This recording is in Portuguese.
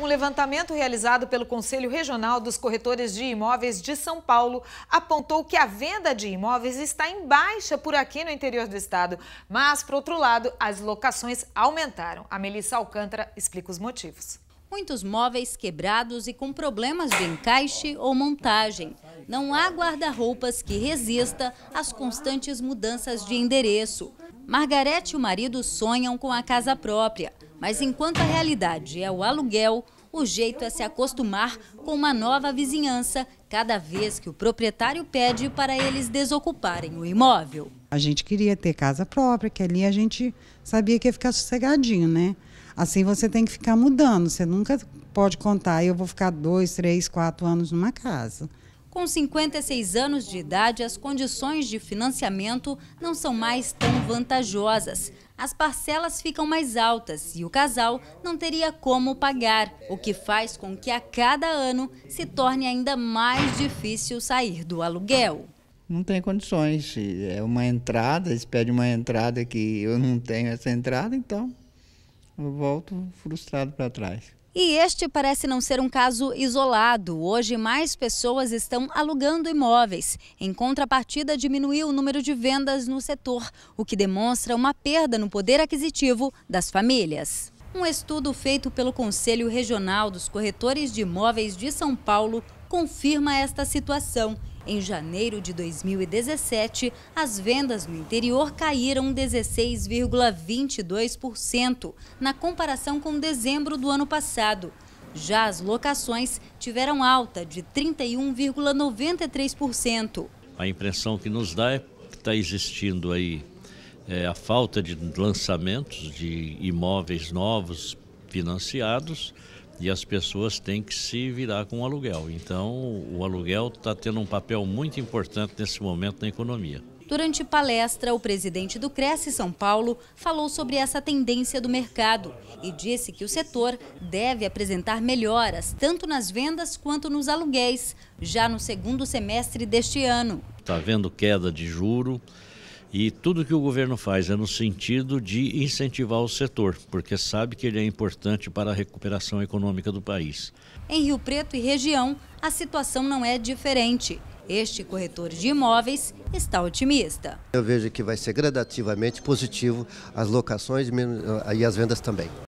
Um levantamento realizado pelo Conselho Regional dos Corretores de Imóveis de São Paulo apontou que a venda de imóveis está em baixa por aqui no interior do estado. Mas, por outro lado, as locações aumentaram. A Melissa Alcântara explica os motivos. Muitos móveis quebrados e com problemas de encaixe ou montagem. Não há guarda-roupas que resista às constantes mudanças de endereço. Margarete e o marido sonham com a casa própria. Mas enquanto a realidade é o aluguel, o jeito é se acostumar com uma nova vizinhança cada vez que o proprietário pede para eles desocuparem o imóvel. A gente queria ter casa própria, que ali a gente sabia que ia ficar sossegadinho, né? Assim você tem que ficar mudando, você nunca pode contar, eu vou ficar dois, três, quatro anos numa casa. Com 56 anos de idade, as condições de financiamento não são mais tão vantajosas. As parcelas ficam mais altas e o casal não teria como pagar, o que faz com que a cada ano se torne ainda mais difícil sair do aluguel não tem condições. É uma entrada, eles pedem uma entrada que eu não tenho essa entrada, então eu volto frustrado para trás. E este parece não ser um caso isolado. Hoje, mais pessoas estão alugando imóveis. Em contrapartida, diminuiu o número de vendas no setor, o que demonstra uma perda no poder aquisitivo das famílias. Um estudo feito pelo Conselho Regional dos Corretores de Imóveis de São Paulo confirma esta situação em janeiro de 2017, as vendas no interior caíram 16,22% na comparação com dezembro do ano passado. Já as locações tiveram alta de 31,93%. A impressão que nos dá é que está existindo aí é, a falta de lançamentos de imóveis novos financiados e as pessoas têm que se virar com o aluguel. Então, o aluguel está tendo um papel muito importante nesse momento na economia. Durante palestra, o presidente do Cresce São Paulo falou sobre essa tendência do mercado e disse que o setor deve apresentar melhoras tanto nas vendas quanto nos aluguéis já no segundo semestre deste ano. Está havendo queda de juro, e tudo que o governo faz é no sentido de incentivar o setor, porque sabe que ele é importante para a recuperação econômica do país. Em Rio Preto e região, a situação não é diferente. Este corretor de imóveis está otimista. Eu vejo que vai ser gradativamente positivo as locações ah, e as vendas também.